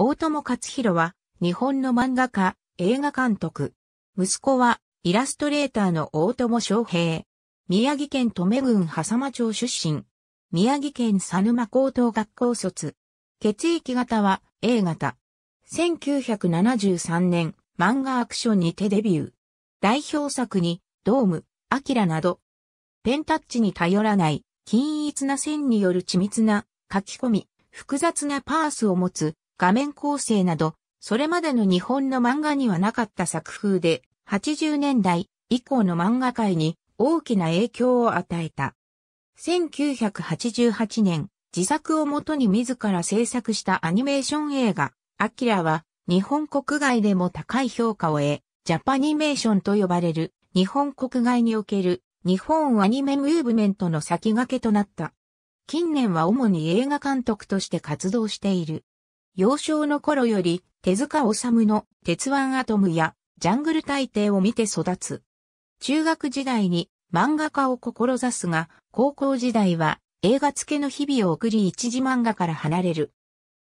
大友克弘は、日本の漫画家、映画監督。息子は、イラストレーターの大友翔平。宮城県留郡波佐間町出身。宮城県佐沼高等学校卒。血液型は A 型。1973年、漫画アクションにてデビュー。代表作に、ドーム、アキラなど。ペンタッチに頼らない、均一な線による緻密な、書き込み、複雑なパースを持つ、画面構成など、それまでの日本の漫画にはなかった作風で、80年代以降の漫画界に大きな影響を与えた。1988年、自作をもとに自ら制作したアニメーション映画、アキラは、日本国外でも高い評価を得、ジャパニメーションと呼ばれる、日本国外における、日本アニメムーブメントの先駆けとなった。近年は主に映画監督として活動している。幼少の頃より手塚治虫の鉄腕アトムやジャングル大帝を見て育つ。中学時代に漫画家を志すが、高校時代は映画付けの日々を送り一時漫画から離れる。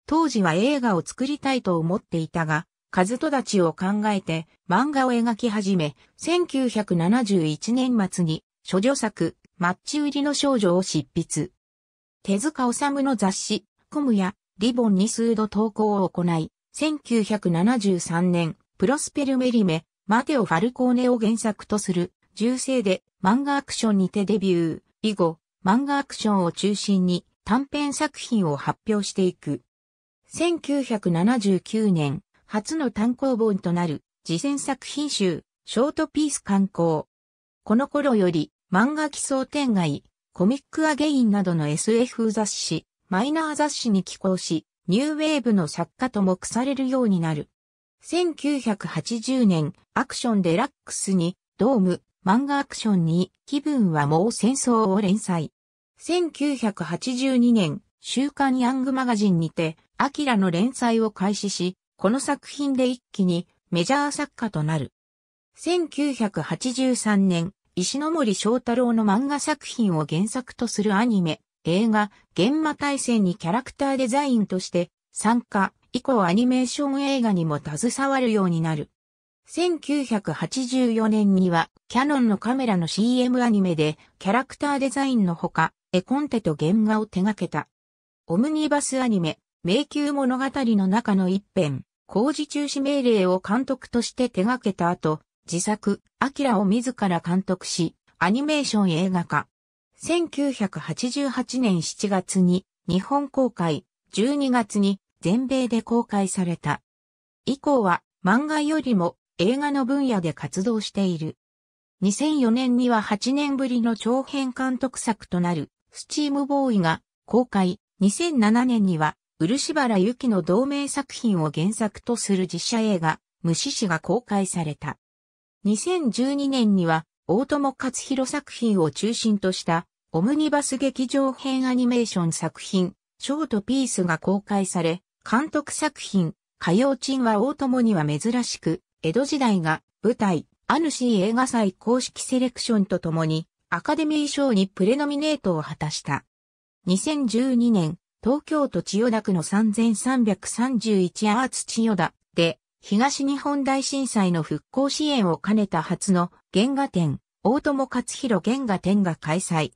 当時は映画を作りたいと思っていたが、数と立ちを考えて漫画を描き始め、1971年末に処女作、マッチ売りの少女を執筆。手塚治虫の雑誌、コムやリボンに数度投稿を行い、1973年、プロスペルメリメ、マテオ・ファルコーネを原作とする、銃声で漫画アクションにてデビュー、以後、漫画アクションを中心に短編作品を発表していく。1979年、初の単行本となる、次戦作品集、ショートピース刊行。この頃より、漫画奇想天外、コミックアゲインなどの SF 雑誌、マイナー雑誌に寄稿し、ニューウェーブの作家と目されるようになる。1980年、アクションデラックスに、ドーム、漫画アクションに、気分はもう戦争を連載。1982年、週刊ヤングマガジンにて、アキラの連載を開始し、この作品で一気にメジャー作家となる。1983年、石森章太郎の漫画作品を原作とするアニメ、映画、現場大戦にキャラクターデザインとして参加、以降アニメーション映画にも携わるようになる。1984年には、キャノンのカメラの CM アニメで、キャラクターデザインのほか、絵コンテと原画を手掛けた。オムニバスアニメ、迷宮物語の中の一編、工事中止命令を監督として手掛けた後、自作、アキラを自ら監督し、アニメーション映画化、1988年7月に日本公開、12月に全米で公開された。以降は漫画よりも映画の分野で活動している。2004年には8年ぶりの長編監督作となるスチームボーイが公開。2007年には漆原由紀の同名作品を原作とする実写映画虫子が公開された。2012年には大友克弘作品を中心としたオムニバス劇場編アニメーション作品、ショートピースが公開され、監督作品、歌謡鎮は大友には珍しく、江戸時代が舞台、アヌシー映画祭公式セレクションとともに、アカデミー賞にプレノミネートを果たした。2012年、東京都千代田区の3331アーツ千代田で、東日本大震災の復興支援を兼ねた初の原画展、大友克弘原画展が開催。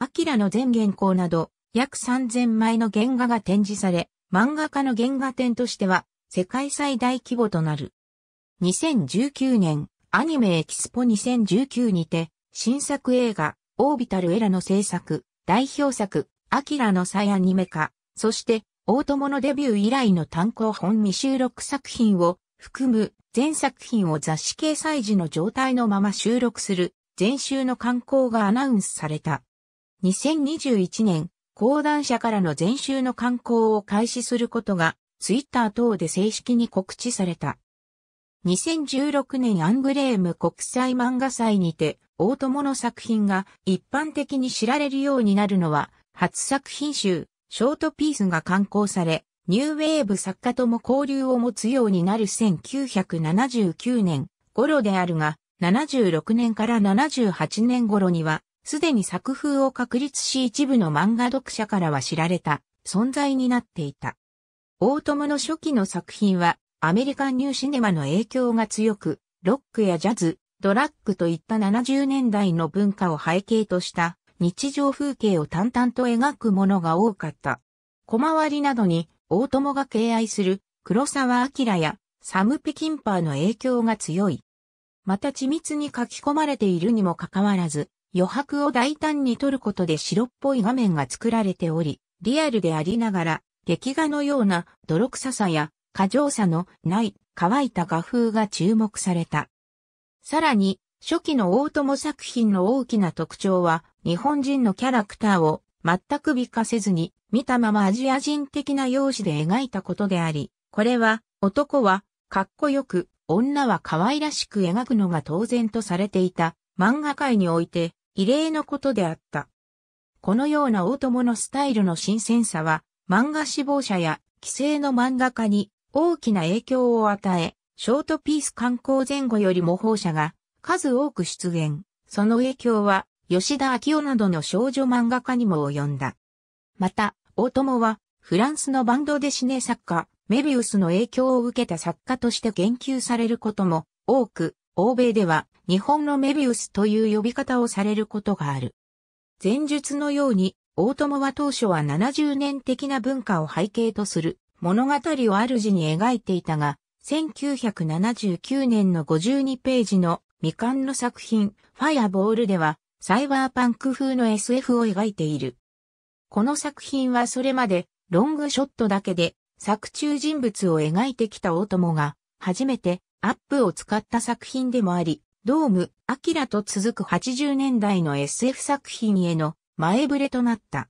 アキラの全原稿など、約3000枚の原画が展示され、漫画家の原画展としては、世界最大規模となる。2019年、アニメエキスポ2019にて、新作映画、オービタルエラの制作、代表作、アキラの再アニメ化、そして、大友のデビュー以来の単行本未収録作品を含む全作品を雑誌掲載時の状態のまま収録する全集の刊行がアナウンスされた。2021年、講談社からの全集の刊行を開始することが、ツイッター等で正式に告知された。2016年アングレーム国際漫画祭にて、大友の作品が一般的に知られるようになるのは、初作品集、ショートピースが刊行され、ニューウェーブ作家とも交流を持つようになる1979年頃であるが、76年から78年頃には、すでに作風を確立し一部の漫画読者からは知られた存在になっていた。大友の初期の作品はアメリカンニューシネマの影響が強く、ロックやジャズ、ドラッグといった70年代の文化を背景とした日常風景を淡々と描くものが多かった。小回りなどに大友が敬愛する黒沢明やサム・ピキンパーの影響が強い。また緻密に書き込まれているにもかかわらず、余白を大胆に撮ることで白っぽい画面が作られており、リアルでありながら、劇画のような泥臭さや過剰さのない乾いた画風が注目された。さらに、初期の大友作品の大きな特徴は、日本人のキャラクターを全く美化せずに、見たままアジア人的な容姿で描いたことであり、これは、男は、かっこよく、女は可愛らしく描くのが当然とされていた、漫画界において、異例のことであった。このような大友のスタイルの新鮮さは、漫画志望者や既成の漫画家に大きな影響を与え、ショートピース観光前後より模倣者が数多く出現。その影響は、吉田昭夫などの少女漫画家にも及んだ。また、大友は、フランスのバンドでシネ作家、メビウスの影響を受けた作家として言及されることも多く、欧米では日本のメビウスという呼び方をされることがある。前述のように、大友は当初は70年的な文化を背景とする物語を主に描いていたが、1979年の52ページの未完の作品、ファイアボールでは、サイバーパンク風の SF を描いている。この作品はそれまで、ロングショットだけで、作中人物を描いてきた大友が、初めてアップを使った作品でもあり、ドーム、アキラと続く80年代の SF 作品への前触れとなった。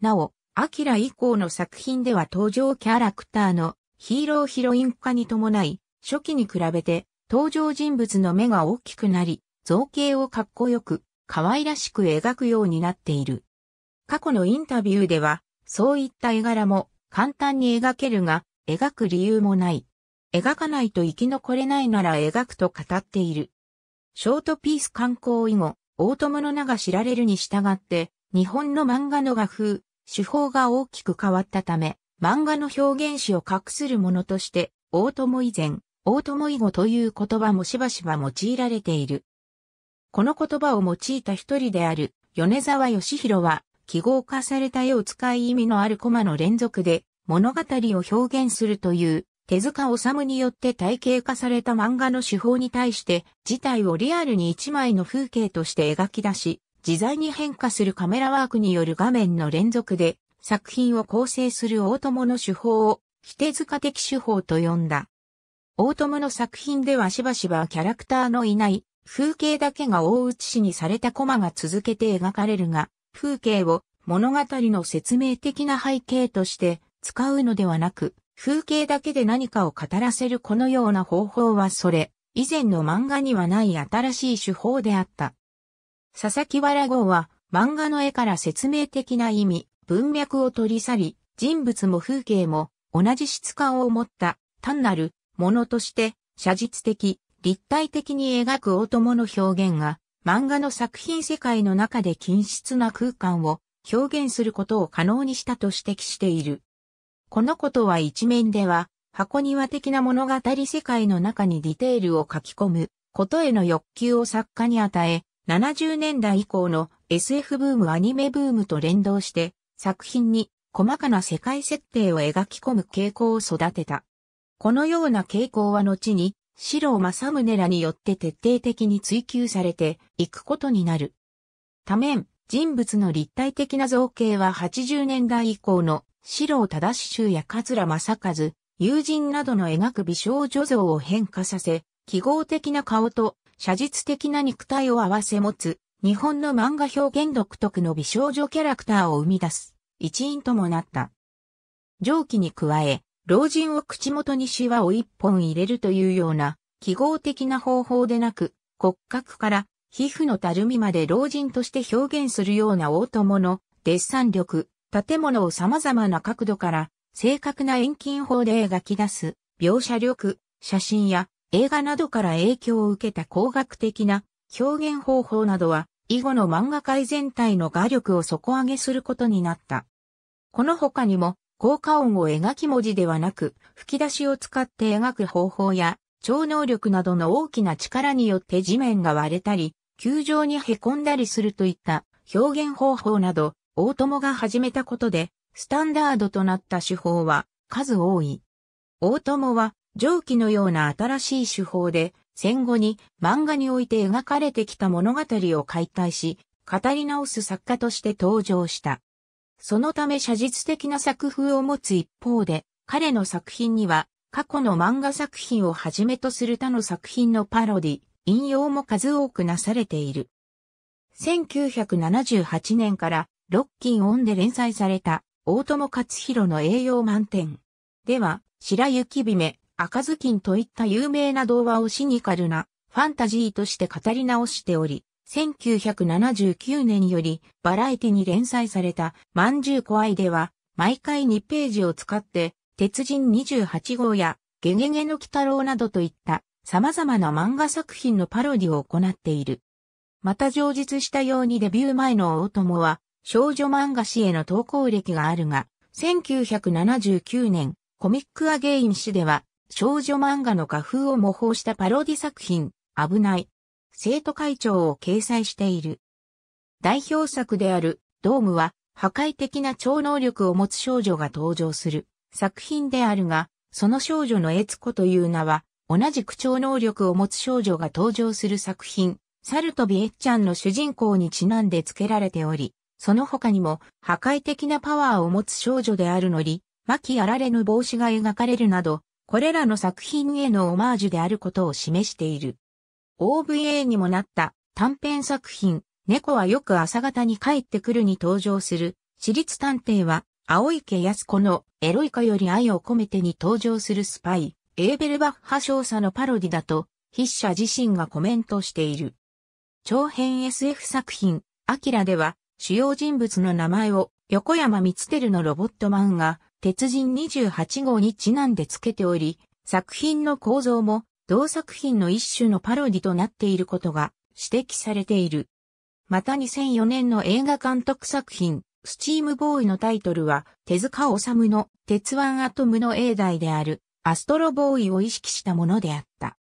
なお、アキラ以降の作品では登場キャラクターのヒーローヒロイン化に伴い、初期に比べて登場人物の目が大きくなり、造形をかっこよく、可愛らしく描くようになっている。過去のインタビューでは、そういった絵柄も簡単に描けるが、描く理由もない。描かないと生き残れないなら描くと語っている。ショートピース観光以後、大友の名が知られるに従って、日本の漫画の画風、手法が大きく変わったため、漫画の表現史を隠するものとして、大友以前、大友以後という言葉もしばしば用いられている。この言葉を用いた一人である、米沢義弘は、記号化された絵を使い意味のあるコマの連続で、物語を表現するという手塚治虫によって体系化された漫画の手法に対して事態をリアルに一枚の風景として描き出し、自在に変化するカメラワークによる画面の連続で作品を構成する大友の手法を非手塚的手法と呼んだ。大友の作品ではしばしばキャラクターのいない風景だけが大写しにされたコマが続けて描かれるが、風景を物語の説明的な背景として使うのではなく、風景だけで何かを語らせるこのような方法はそれ、以前の漫画にはない新しい手法であった。佐々木原号は漫画の絵から説明的な意味、文脈を取り去り、人物も風景も同じ質感を持った単なるものとして写実的、立体的に描く大友の表現が漫画の作品世界の中で均質な空間を表現することを可能にしたと指摘している。このことは一面では、箱庭的な物語世界の中にディテールを書き込む、ことへの欲求を作家に与え、70年代以降の SF ブームアニメブームと連動して、作品に細かな世界設定を描き込む傾向を育てた。このような傾向は後に、白郎正宗らによって徹底的に追求されていくことになる。多面、人物の立体的な造形は80年代以降の四郎正衆や桂正和、友人などの描く美少女像を変化させ、記号的な顔と写実的な肉体を合わせ持つ、日本の漫画表現独特の美少女キャラクターを生み出す、一員ともなった。上記に加え、老人を口元にシワを一本入れるというような、記号的な方法でなく、骨格から皮膚のたるみまで老人として表現するような大友のデッサン力、建物を様々な角度から正確な遠近法で描き出す描写力、写真や映画などから影響を受けた工学的な表現方法などは以後の漫画界全体の画力を底上げすることになった。この他にも効果音を描き文字ではなく吹き出しを使って描く方法や超能力などの大きな力によって地面が割れたり球状に凹んだりするといった表現方法など大友が始めたことで、スタンダードとなった手法は数多い。大友は蒸気のような新しい手法で、戦後に漫画において描かれてきた物語を解体し、語り直す作家として登場した。そのため写実的な作風を持つ一方で、彼の作品には過去の漫画作品をはじめとする他の作品のパロディ、引用も数多くなされている。1978年からロッキンオンで連載された、大友克弘の栄養満点。では、白雪姫、赤ずきんといった有名な童話をシニカルなファンタジーとして語り直しており、1979年よりバラエティに連載されたまんじゅう怖いでは、毎回2ページを使って、鉄人28号やゲゲゲの鬼太郎などといった様々な漫画作品のパロディを行っている。また上述したようにデビュー前の大友は、少女漫画誌への投稿歴があるが、1979年、コミックアゲイン誌では、少女漫画の画風を模倣したパロディ作品、危ない、生徒会長を掲載している。代表作である、ドームは、破壊的な超能力を持つ少女が登場する作品であるが、その少女のエツコという名は、同じく超能力を持つ少女が登場する作品、サルトビエッチャンの主人公にちなんで付けられており、その他にも破壊的なパワーを持つ少女であるのり、巻きあられぬ帽子が描かれるなど、これらの作品へのオマージュであることを示している。OVA にもなった短編作品、猫はよく朝方に帰ってくるに登場する、私立探偵は、青池康子のエロイカより愛を込めてに登場するスパイ、エーベルバッハ少佐のパロディだと、筆者自身がコメントしている。長編 SF 作品、アキラでは、主要人物の名前を横山光輝のロボット漫画、鉄人28号にちなんで付けており、作品の構造も同作品の一種のパロディとなっていることが指摘されている。また2004年の映画監督作品、スチームボーイのタイトルは、手塚治虫の鉄腕アトムの英題である、アストロボーイを意識したものであった。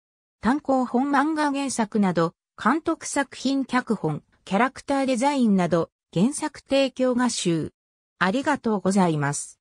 単行本漫画原作など、監督作品脚本、キャラクターデザインなど、原作提供画集。ありがとうございます。